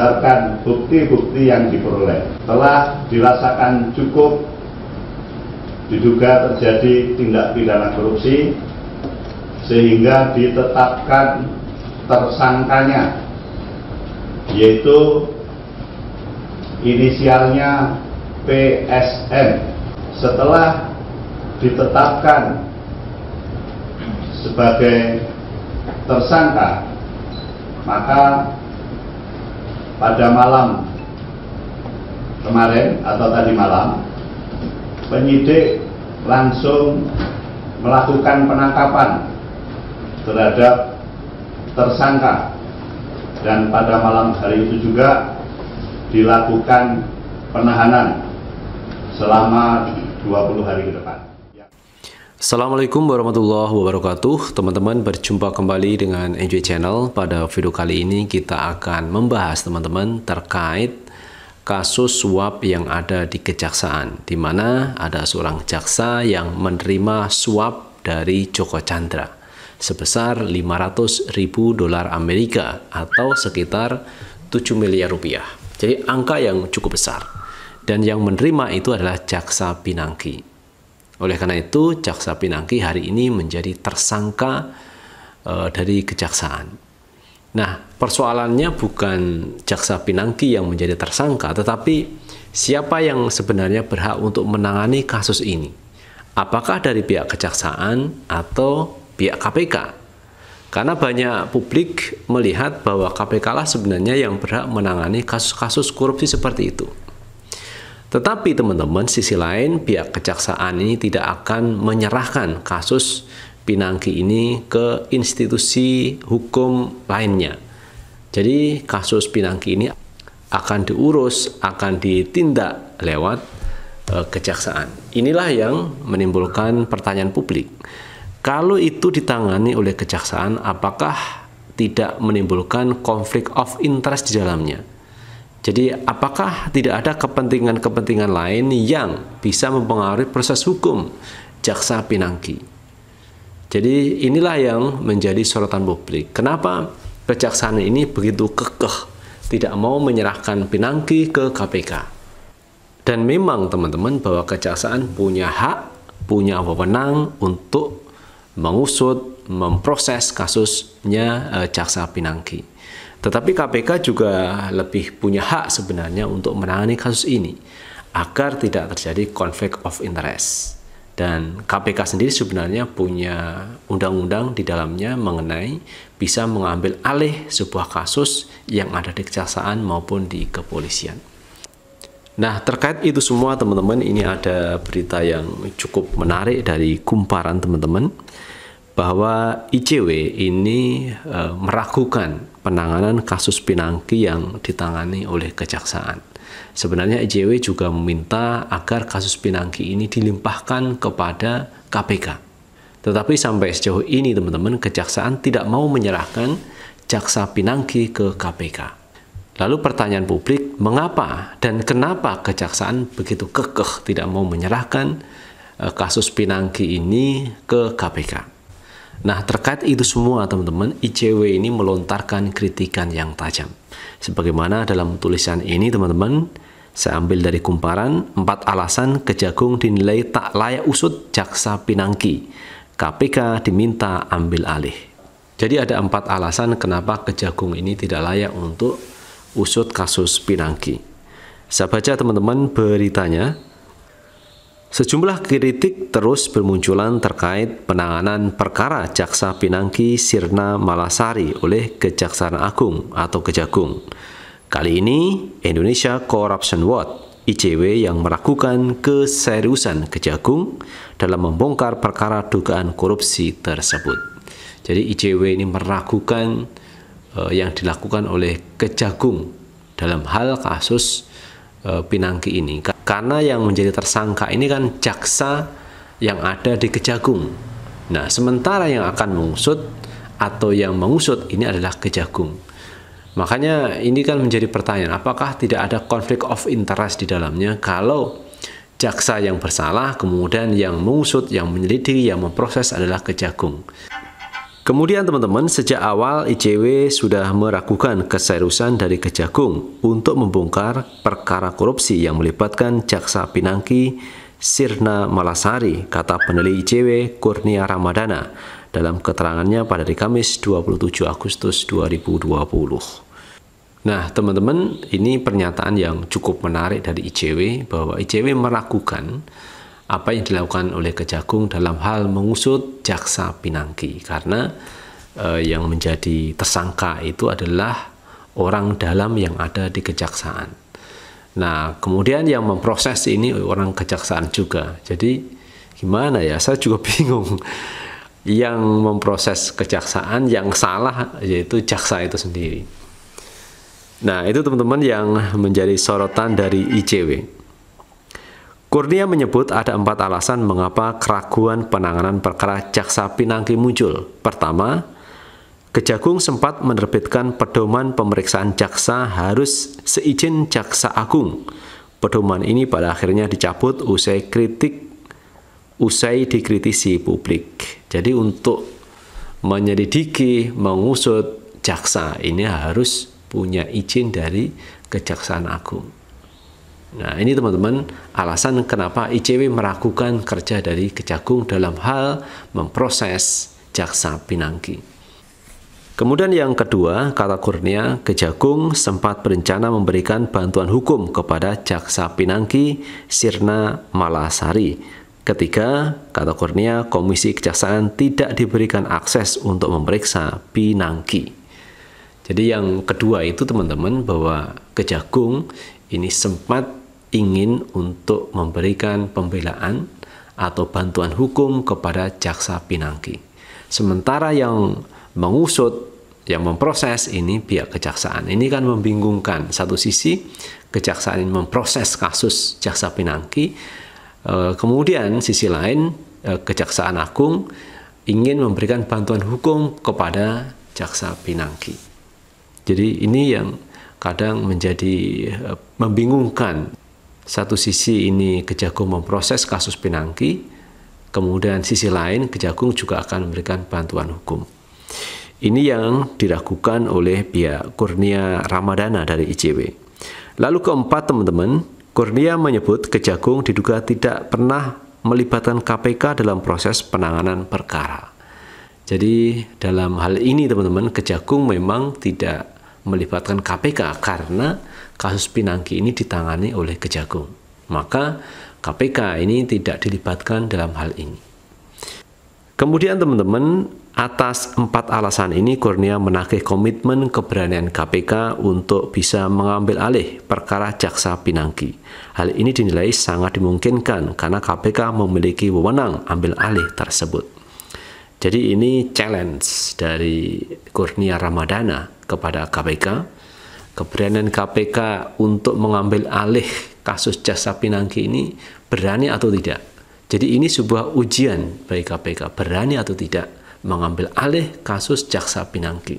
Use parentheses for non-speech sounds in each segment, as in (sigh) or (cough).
berdasarkan bukti-bukti yang diperoleh telah dirasakan cukup diduga terjadi tindak pidana korupsi sehingga ditetapkan tersangkanya yaitu inisialnya PSM setelah ditetapkan sebagai tersangka maka pada malam kemarin atau tadi malam penyidik langsung melakukan penangkapan terhadap tersangka dan pada malam hari itu juga dilakukan penahanan selama 20 hari ke depan. Assalamualaikum warahmatullahi wabarakatuh Teman-teman berjumpa kembali dengan Enjoy Channel Pada video kali ini kita akan membahas teman-teman terkait kasus suap yang ada di kejaksaan di mana ada seorang jaksa yang menerima suap dari Joko Chandra sebesar 500 ribu dolar Amerika atau sekitar 7 miliar rupiah jadi angka yang cukup besar dan yang menerima itu adalah jaksa Pinangki oleh karena itu, Jaksa Pinangki hari ini menjadi tersangka e, dari kejaksaan. Nah, persoalannya bukan Jaksa Pinangki yang menjadi tersangka, tetapi siapa yang sebenarnya berhak untuk menangani kasus ini? Apakah dari pihak kejaksaan atau pihak KPK? Karena banyak publik melihat bahwa KPK lah sebenarnya yang berhak menangani kasus-kasus korupsi seperti itu. Tetapi teman-teman, sisi lain pihak kejaksaan ini tidak akan menyerahkan kasus Pinangki ini ke institusi hukum lainnya. Jadi kasus Pinangki ini akan diurus, akan ditindak lewat e, kejaksaan. Inilah yang menimbulkan pertanyaan publik. Kalau itu ditangani oleh kejaksaan, apakah tidak menimbulkan konflik of interest di dalamnya? Jadi apakah tidak ada kepentingan-kepentingan lain yang bisa mempengaruhi proses hukum jaksa pinangki? Jadi inilah yang menjadi sorotan publik. Kenapa kejaksaan ini begitu kekeh tidak mau menyerahkan pinangki ke KPK? Dan memang teman-teman bahwa kejaksaan punya hak, punya wewenang untuk mengusut, memproses kasusnya eh, jaksa pinangki. Tetapi KPK juga lebih punya hak sebenarnya untuk menangani kasus ini agar tidak terjadi konflik of interest. Dan KPK sendiri sebenarnya punya undang-undang di dalamnya mengenai bisa mengambil alih sebuah kasus yang ada di kejaksaan maupun di kepolisian. Nah, terkait itu semua teman-teman, ini ada berita yang cukup menarik dari kumparan teman-teman bahwa ICW ini e, meragukan penanganan kasus Pinangki yang ditangani oleh kejaksaan. Sebenarnya ICW juga meminta agar kasus Pinangki ini dilimpahkan kepada KPK. Tetapi sampai sejauh ini teman-teman kejaksaan tidak mau menyerahkan jaksa Pinangki ke KPK. Lalu pertanyaan publik, mengapa dan kenapa kejaksaan begitu kekeh tidak mau menyerahkan e, kasus Pinangki ini ke KPK? Nah, terkait itu semua teman-teman, ICW ini melontarkan kritikan yang tajam. Sebagaimana dalam tulisan ini teman-teman, saya ambil dari kumparan, empat alasan kejagung dinilai tak layak usut jaksa pinangki. KPK diminta ambil alih. Jadi ada empat alasan kenapa kejagung ini tidak layak untuk usut kasus pinangki. Saya baca teman-teman beritanya, Sejumlah kritik terus bermunculan terkait penanganan perkara Jaksa Pinangki Sirna Malasari oleh Kejaksaan Agung atau Kejagung. Kali ini, Indonesia Corruption Watch ICW yang meragukan keseriusan Kejagung dalam membongkar perkara dugaan korupsi tersebut. Jadi ICW ini meragukan uh, yang dilakukan oleh Kejagung dalam hal kasus e, Pinangki ini karena yang menjadi tersangka ini kan jaksa yang ada di Kejagung. Nah, sementara yang akan mengusut atau yang mengusut ini adalah Kejagung. Makanya ini kan menjadi pertanyaan, apakah tidak ada konflik of interest di dalamnya kalau jaksa yang bersalah kemudian yang mengusut, yang menyelidiki, yang memproses adalah Kejagung. Kemudian teman-teman, sejak awal ICW sudah meragukan keseriusan dari Kejagung untuk membongkar perkara korupsi yang melibatkan Jaksa Pinangki Sirna Malasari, kata peneliti ICW Kurnia Ramadana dalam keterangannya pada hari Kamis 27 Agustus 2020. Nah, teman-teman, ini pernyataan yang cukup menarik dari ICW bahwa ICW meragukan apa yang dilakukan oleh Kejagung dalam hal mengusut jaksa Pinangki karena eh, yang menjadi tersangka itu adalah orang dalam yang ada di kejaksaan. Nah, kemudian yang memproses ini orang kejaksaan juga. Jadi gimana ya? Saya juga (laughs) bingung. Yang memproses kejaksaan yang salah yaitu jaksa itu sendiri. Nah, itu teman-teman yang menjadi sorotan dari ICW. Kurnia menyebut ada empat alasan mengapa keraguan penanganan perkara jaksa Pinangki muncul. Pertama, Kejagung sempat menerbitkan pedoman pemeriksaan jaksa harus seizin jaksa agung. Pedoman ini pada akhirnya dicabut usai kritik usai dikritisi publik. Jadi untuk menyelidiki, mengusut jaksa ini harus punya izin dari Kejaksaan Agung. Nah, ini teman-teman alasan kenapa ICW meragukan kerja dari Kejagung dalam hal memproses jaksa Pinangki. Kemudian yang kedua, kata Kurnia, Kejagung sempat berencana memberikan bantuan hukum kepada jaksa Pinangki Sirna Malasari. Ketiga, kata Kurnia, Komisi Kejaksaan tidak diberikan akses untuk memeriksa Pinangki. Jadi yang kedua itu teman-teman bahwa Kejagung ini sempat ingin untuk memberikan pembelaan atau bantuan hukum kepada jaksa pinangki. Sementara yang mengusut, yang memproses ini pihak kejaksaan. Ini kan membingungkan. Satu sisi kejaksaan ini memproses kasus jaksa pinangki, e, kemudian sisi lain e, kejaksaan agung ingin memberikan bantuan hukum kepada jaksa pinangki. Jadi ini yang kadang menjadi e, membingungkan satu sisi ini Kejagung memproses kasus Pinangki, kemudian sisi lain Kejagung juga akan memberikan bantuan hukum. Ini yang diragukan oleh pihak Kurnia Ramadana dari ICW. Lalu keempat teman-teman, Kurnia menyebut Kejagung diduga tidak pernah melibatkan KPK dalam proses penanganan perkara. Jadi dalam hal ini teman-teman, Kejagung memang tidak melibatkan KPK karena kasus Pinangki ini ditangani oleh Kejagung. Maka KPK ini tidak dilibatkan dalam hal ini. Kemudian teman-teman, atas empat alasan ini Kurnia menagih komitmen keberanian KPK untuk bisa mengambil alih perkara jaksa Pinangki. Hal ini dinilai sangat dimungkinkan karena KPK memiliki wewenang ambil alih tersebut. Jadi ini challenge dari Kurnia Ramadana kepada KPK keberanian KPK untuk mengambil alih kasus jasa pinangki ini berani atau tidak. Jadi ini sebuah ujian bagi KPK, berani atau tidak mengambil alih kasus jaksa pinangki.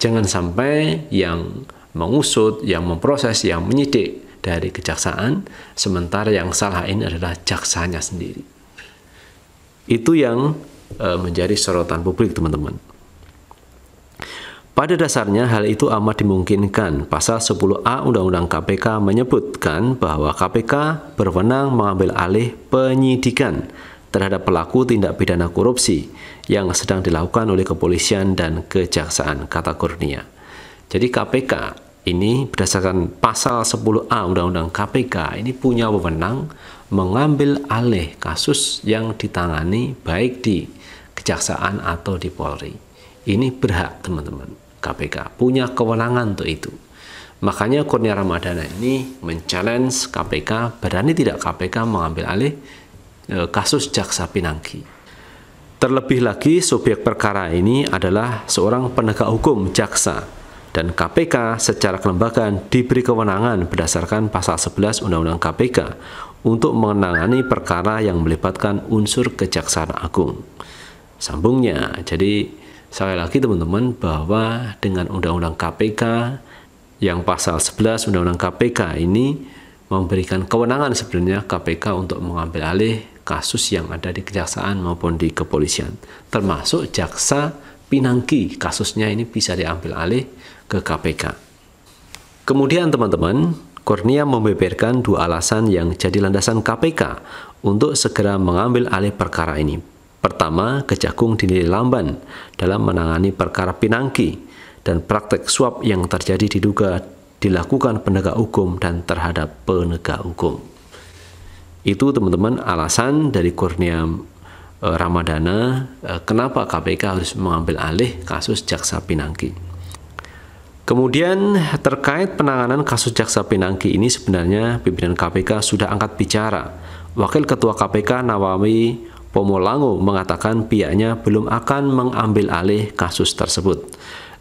Jangan sampai yang mengusut, yang memproses, yang menyidik dari kejaksaan, sementara yang salah ini adalah jaksanya sendiri. Itu yang eh, menjadi sorotan publik, teman-teman. Pada dasarnya hal itu amat dimungkinkan. Pasal 10A Undang-Undang KPK menyebutkan bahwa KPK berwenang mengambil alih penyidikan terhadap pelaku tindak pidana korupsi yang sedang dilakukan oleh kepolisian dan kejaksaan, kata Kurnia. Jadi KPK ini berdasarkan pasal 10A Undang-Undang KPK ini punya wewenang mengambil alih kasus yang ditangani baik di kejaksaan atau di Polri. Ini berhak teman-teman. KPK punya kewenangan untuk itu. Makanya Kurnia Ramadana ini men KPK, berani tidak KPK mengambil alih e, kasus Jaksa Pinangki. Terlebih lagi subjek perkara ini adalah seorang penegak hukum jaksa dan KPK secara kelembagaan diberi kewenangan berdasarkan pasal 11 Undang-Undang KPK untuk menangani perkara yang melibatkan unsur Kejaksaan Agung. Sambungnya, jadi Sekali lagi teman-teman bahwa dengan Undang-Undang KPK yang pasal 11 Undang-Undang KPK ini memberikan kewenangan sebenarnya KPK untuk mengambil alih kasus yang ada di kejaksaan maupun di kepolisian. Termasuk jaksa Pinangki, kasusnya ini bisa diambil alih ke KPK. Kemudian teman-teman, Kurnia membeberkan dua alasan yang jadi landasan KPK untuk segera mengambil alih perkara ini. Pertama, kejagung dinilai lamban dalam menangani perkara pinangki dan praktek suap yang terjadi diduga dilakukan penegak hukum dan terhadap penegak hukum. Itu teman-teman alasan dari Kurnia e, Ramadana e, kenapa KPK harus mengambil alih kasus jaksa pinangki. Kemudian terkait penanganan kasus jaksa pinangki ini sebenarnya pimpinan KPK sudah angkat bicara. Wakil Ketua KPK Nawawi Pomolango mengatakan pihaknya belum akan mengambil alih kasus tersebut.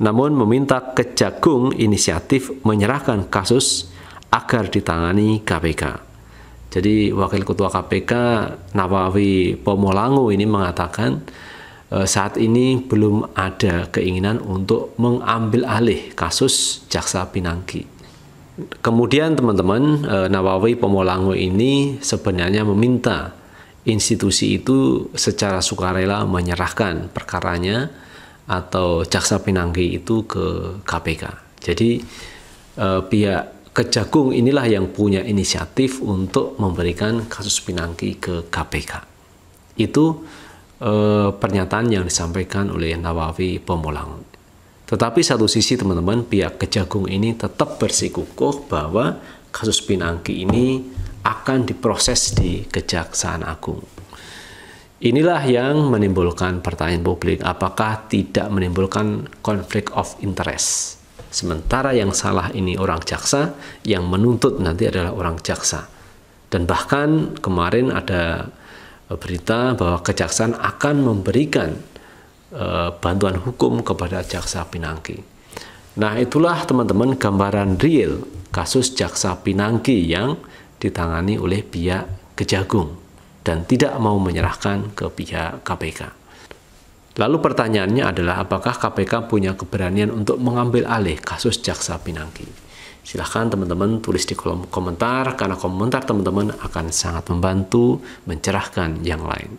Namun meminta Kejagung inisiatif menyerahkan kasus agar ditangani KPK. Jadi Wakil Ketua KPK Nawawi Pomolango ini mengatakan eh, saat ini belum ada keinginan untuk mengambil alih kasus Jaksa Pinangki. Kemudian teman-teman eh, Nawawi Pomolango ini sebenarnya meminta institusi itu secara sukarela menyerahkan perkaranya atau jaksa pinangki itu ke KPK. Jadi eh, pihak Kejagung inilah yang punya inisiatif untuk memberikan kasus pinangki ke KPK. Itu eh, pernyataan yang disampaikan oleh Nawawi Pemulang. Tetapi satu sisi teman-teman pihak Kejagung ini tetap bersikukuh bahwa kasus pinangki ini akan diproses di Kejaksaan Agung. Inilah yang menimbulkan pertanyaan publik, apakah tidak menimbulkan konflik of interest? Sementara yang salah ini orang jaksa, yang menuntut nanti adalah orang jaksa. Dan bahkan kemarin ada eh, berita bahwa kejaksaan akan memberikan e, bantuan hukum kepada jaksa Pinangki. Nah, itulah teman-teman gambaran real kasus jaksa Pinangki yang ditangani oleh pihak Kejagung dan tidak mau menyerahkan ke pihak KPK. Lalu pertanyaannya adalah apakah KPK punya keberanian untuk mengambil alih kasus jaksa Pinangki? Silahkan teman-teman tulis di kolom komentar karena komentar teman-teman akan sangat membantu mencerahkan yang lain.